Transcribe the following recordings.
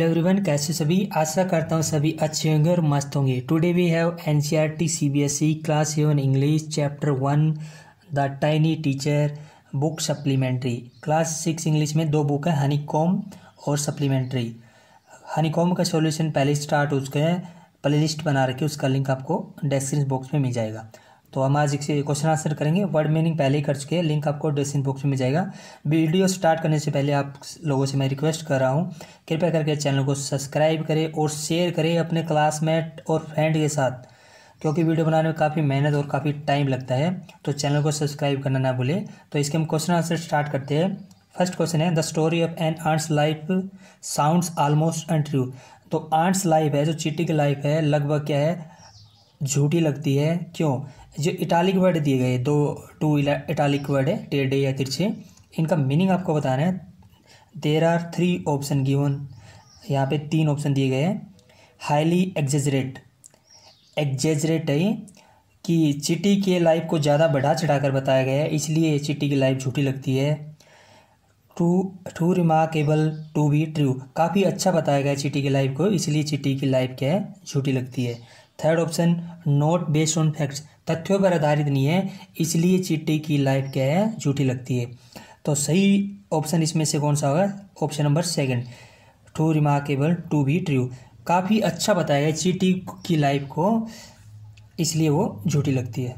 hello everyone कैसे सभी आशा करता हूँ सभी अच्छे होंगे और मस्त होंगे today we have N C R T C B S E class seven English chapter one the tiny teacher book supplementary class six English में दो बुक है हनी कॉम और सप्लीमेंट्री हनी कॉम का सॉल्यूशन पहले start हो चुके हैं play list बना रखी उसका लिंक आपको डेस्क्रिप्शन बॉक्स में मिल जाएगा तो हम आज क्वेश्चन आंसर करेंगे वर्ड मीनिंग पहले ही कर चुके हैं लिंक आपको डिस्क्रिप्शन बॉक्स में जाएगा वीडियो स्टार्ट करने से पहले आप लोगों से मैं रिक्वेस्ट कर रहा हूँ कृपया करके चैनल को सब्सक्राइब करें और शेयर करें अपने क्लासमेट और फ्रेंड के साथ क्योंकि वीडियो बनाने में काफ़ी मेहनत और काफ़ी टाइम लगता है तो चैनल को सब्सक्राइब करना ना भूलें तो इसके हम क्वेश्चन आंसर स्टार्ट करते हैं फर्स्ट क्वेश्चन है the story of an ant's life sounds almost true तो आर्ट्स लाइफ है जो चीटी की लाइफ है लगभग क्या है झूठी लगती है क्यों जो इटालिक वर्ड दिए गए दो टू इटालिक वर्ड है टेढ़े या तिरछे इनका मीनिंग आपको बता रहे हैं there are three option given यहाँ पे तीन ऑप्शन दिए गए हैं हाईली एग्जेजरेट एग्जेजरेट है कि चिट्टी के लाइफ को ज़्यादा बढ़ा चढ़ा कर बताया गया है इसलिए चिट्टी की लाइफ झूठी लगती है two too remarkable to be true काफ़ी अच्छा बताया गया है चिट्टी की लाइफ को इसलिए चिट्टी की लाइफ क्या है झूठी लगती है third option not based on facts तथ्यों पर आधारित नहीं है इसलिए चीटी की लाइफ क्या है झूठी लगती है तो सही ऑप्शन इसमें से कौन सा होगा option number second too remarkable to be true काफ़ी अच्छा बताया गया चीटी की लाइफ को इसलिए वो झूठी लगती है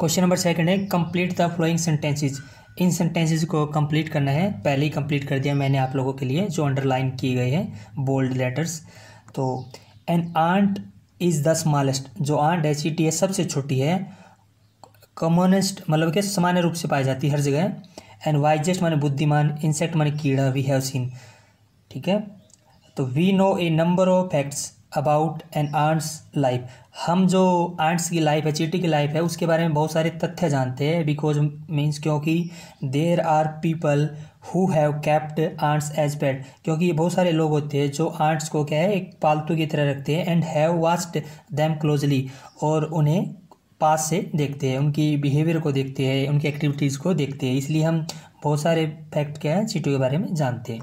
क्वेश्चन नंबर सेकंड है कंप्लीट द फ्लोइंग सेंटेंसेज इन सेंटेंसेज को कंप्लीट करना है पहले ही कंप्लीट कर दिया मैंने आप लोगों के लिए जो अंडरलाइन किए गए हैं बोल्ड लेटर्स तो an ant is the smallest जो आंट है चीटी है सबसे छोटी है कॉमनेस्ट मतलब कि सामान्य रूप से पाई जाती है हर जगह एंड वाइजेस्ट माने बुद्धिमान इंसेक्ट माने कीड़ा वी हैव सीन ठीक है तो we know a number of facts about an ant's life हम जो आंट्स की लाइफ है चीटी की लाइफ है उसके बारे में बहुत सारे तथ्य जानते हैं बिकॉज मीन्स क्योंकि there are people who have kept ants as pet क्योंकि ये बहुत सारे लोग होते हैं जो आंट्स को क्या है एक पालतू की तरह रखते हैं and have watched them closely और उन्हें पास से देखते हैं उनकी बिहेवियर को देखते हैं उनकी एक्टिविटीज़ को देखते हैं इसलिए हम बहुत सारे फैक्ट क्या है चीटों के बारे में जानते हैं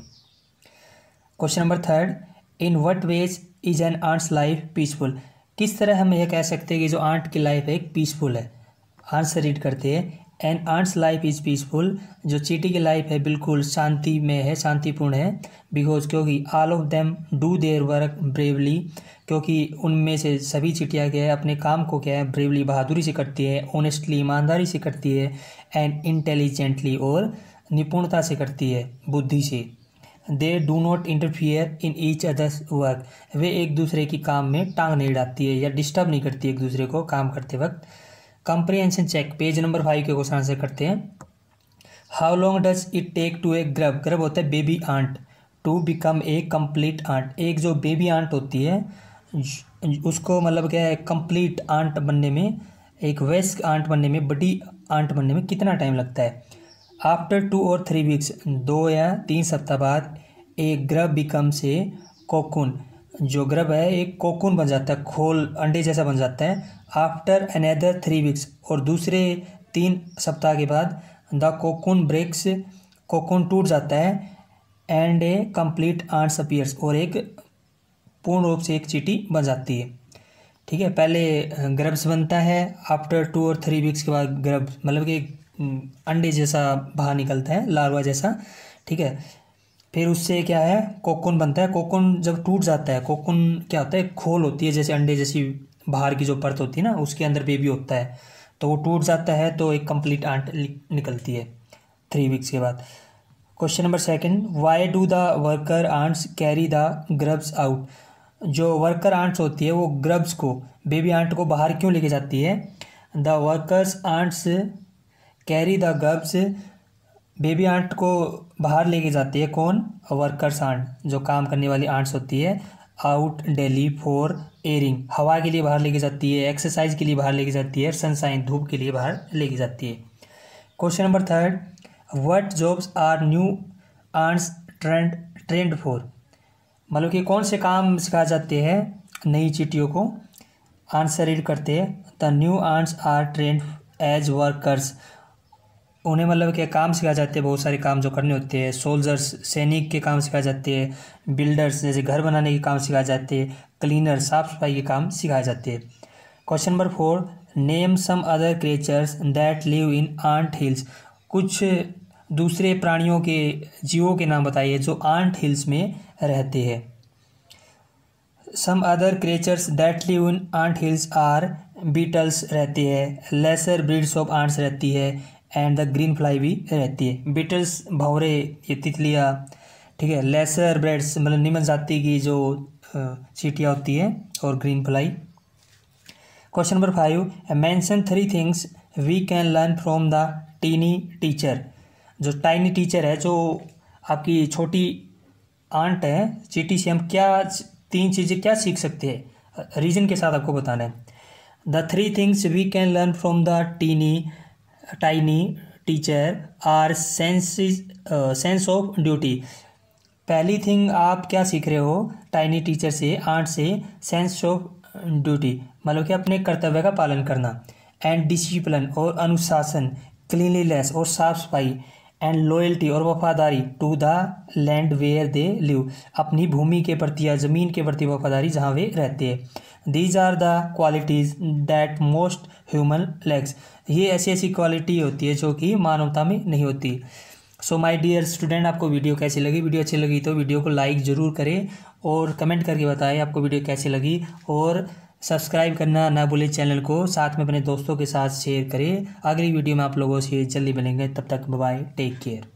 question number third in what ways is an ant's life peaceful किस तरह हम यह कह सकते हैं कि जो आर्ट की लाइफ है पीसफुल है आंसर रीड करते हैं an ant's life is peaceful जो चीटी की लाइफ है बिल्कुल शांति में है शांतिपूर्ण है बिकॉज क्योंकि all of them do their work bravely क्योंकि उनमें से सभी चिटियाँ क्या है अपने काम को क्या है ब्रेवली बहादुरी से करती है ऑनेस्टली ईमानदारी से करती है एंड इंटेलिजेंटली और निपुणता से करती है बुद्धि से they do not interfere in each other's work वे एक दूसरे की काम में टांग नहीं डालती है या डिस्टर्ब नहीं करती एक दूसरे को काम करते वक्त comprehension check page number five के क्वेश्चन आंसर करते हैं how long does it take to a grub grub होता है baby ant to become a complete ant एक जो बेबी आंट होती है उसको मतलब क्या है कम्प्लीट आंट बनने में एक वेस्क आंट बनने में बड़ी आंट बनने में कितना टाइम लगता है आफ्टर टू और थ्री वीक्स दो या तीन सप्ताह बाद a grub becomes a cocoon जो ग्रब है एक कोकुन बन जाता है खोल अंडे जैसा बन जाता है आफ्टर अनदर थ्री वीक्स और दूसरे तीन सप्ताह के बाद द कोकुन ब्रेक्स कोकुन टूट जाता है and a complete ants appears और एक पूर्ण रूप से एक चीटी बन जाती है ठीक है पहले ग्रब्स बनता है आफ्टर टू और थ्री वीक्स के बाद ग्रब्स मतलब कि हम्म, अंडे जैसा बाहर निकलता है लार्वा जैसा ठीक है फिर उससे क्या है कोकोन बनता है कोकोन जब टूट जाता है कोकोन क्या होता है खोल होती है जैसे अंडे जैसी बाहर की जो परत होती है ना उसके अंदर बेबी होता है तो वो टूट जाता है तो एक कंप्लीट आंट निकलती है थ्री वीक्स के बाद question number second why do the worker ants carry the grubs out जो वर्कर आंट्स होती है वो ग्रब्स को बेबी आंट को बाहर क्यों लेके जाती है the workers ants carry the grubs baby ant को बाहर लेके जाती है कौन वर्कर्स आंट जो काम करने वाली आंट्स होती है आउट डेली फॉर एयरिंग हवा के लिए बाहर लेके जाती है एक्सरसाइज के लिए बाहर लेके जाती है सनसाइन धूप के लिए बाहर लेके जाती है question number third what jobs are new ants trained trained for मतलब कि कौन से काम सिखाए जाते हैं नई चिटियों को आंसर रीड करते हैं the new ants are trained as workers उन्हें मतलब क्या काम सिखाए जाते हैं बहुत सारे काम जो करने होते हैं सोल्जर्स सैनिक के काम सिखाए जाते हैं बिल्डर्स जैसे घर बनाने के काम सिखाए जाते हैं क्लीनर साफ सफाई के काम सिखाए जाते हैं question number four name some other creatures that live in ant hills कुछ दूसरे प्राणियों के जीवों के नाम बताइए जो आंट हिल्स में रहते हैं some other creatures that live in ant hills are beetles रहते हैं लेसर ब्रीड्स ऑफ आंट्स रहती है एंड द ग्रीन फ्लाई भी रहती है बीटल्स भौरे ये तितलियाँ ठीक है लेसर ब्रेड्स मतलब निम्न जाति की जो चीटियाँ होती है और green fly question number five mention three things we can learn from the tiny teacher जो टाइनी टीचर है जो आपकी छोटी आंट है चीटी से हम क्या तीन चीज़ें क्या सीख सकते हैं रीजन के साथ आपको बताना है the three things we can learn from the tiny tiny teacher are senses sense of duty पहली थिंग आप क्या सीख रहे हो टाइनी टीचर से आर्ट से सेंस ऑफ ड्यूटी मतलब कि अपने कर्तव्य का पालन करना एंड डिसिप्लिन और अनुशासन क्लीनलीनेस और साफ सफाई एंड लॉयल्टी और वफादारी to the land where they live अपनी भूमि के प्रति या ज़मीन के प्रति वफादारी जहाँ वे रहते हैं these are the qualities that most human lacks ये ऐसी ऐसी क्वालिटी होती है जो कि मानवता में नहीं होती सो माई डियर स्टूडेंट आपको वीडियो कैसी लगी वीडियो अच्छी लगी तो वीडियो को लाइक ज़रूर करें और कमेंट करके बताएं आपको वीडियो कैसी लगी और सब्सक्राइब करना ना भूलें चैनल को साथ में अपने दोस्तों के साथ शेयर करें अगली वीडियो में आप लोगों से जल्दी मिलेंगे तब तक बाय टेक केयर